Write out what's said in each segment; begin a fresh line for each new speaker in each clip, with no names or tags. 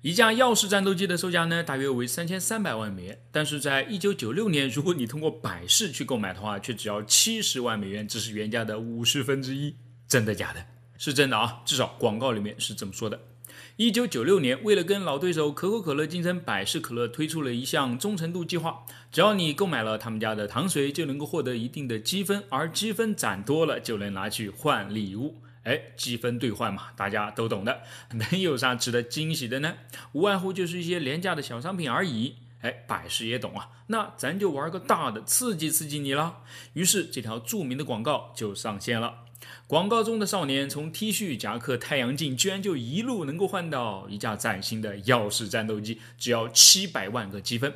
一架耀世战斗机的售价呢，大约为三千三百万美元。但是在一九九六年，如果你通过百事去购买的话，却只要七十万美元，只是原价的五十分之一。真的假的？是真的啊，至少广告里面是这么说的。一九九六年，为了跟老对手可口可乐竞争，百事可乐推出了一项忠诚度计划，只要你购买了他们家的糖水，就能够获得一定的积分，而积分攒多了，就能拿去换礼物。哎，积分兑换嘛，大家都懂的，能有啥值得惊喜的呢？无外乎就是一些廉价的小商品而已。哎，百事也懂啊，那咱就玩个大的，刺激刺激你了。于是，这条著名的广告就上线了。广告中的少年从 T 恤、夹克、太阳镜，居然就一路能够换到一架崭新的耀世战斗机，只要七百万个积分。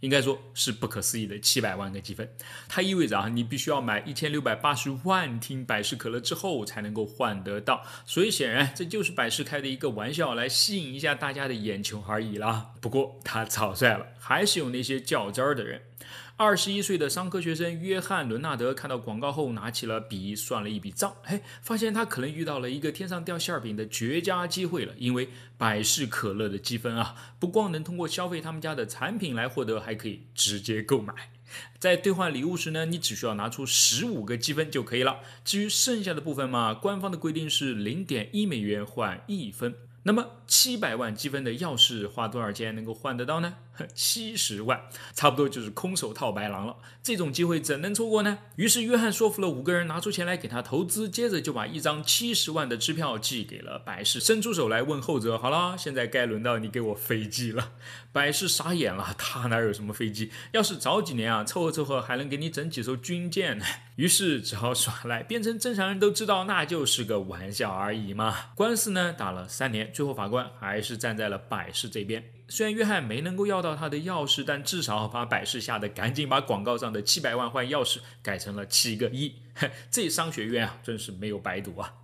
应该说是不可思议的七百万个积分，它意味着啊，你必须要买一千六百八十万听百事可乐之后才能够换得到，所以显然这就是百事开的一个玩笑，来吸引一下大家的眼球而已啦。不过他草率了，还是有那些较真儿的人。二十一岁的商科学生约翰·伦纳德看到广告后，拿起了笔算了一笔账，嘿，发现他可能遇到了一个天上掉馅儿饼的绝佳机会了。因为百事可乐的积分啊，不光能通过消费他们家的产品来获得，还可以直接购买。在兑换礼物时呢，你只需要拿出十五个积分就可以了。至于剩下的部分嘛，官方的规定是零点一美元换一分。那么七百万积分的钥匙花多少钱能够换得到呢？七十万，差不多就是空手套白狼了。这种机会怎能错过呢？于是约翰说服了五个人拿出钱来给他投资，接着就把一张七十万的支票寄给了百事，伸出手来问后者：“好了，现在该轮到你给我飞机了。”百事傻眼了，他哪有什么飞机？要是早几年啊，凑合凑合还能给你整几艘军舰呢。于是只好耍赖，变成正常人都知道，那就是个玩笑而已嘛。官司呢打了三年，最后法官还是站在了百事这边。虽然约翰没能够要到。他的钥匙，但至少把百事吓得赶紧把广告上的七百万换钥匙改成了七个亿。这商学院啊，真是没有白读啊！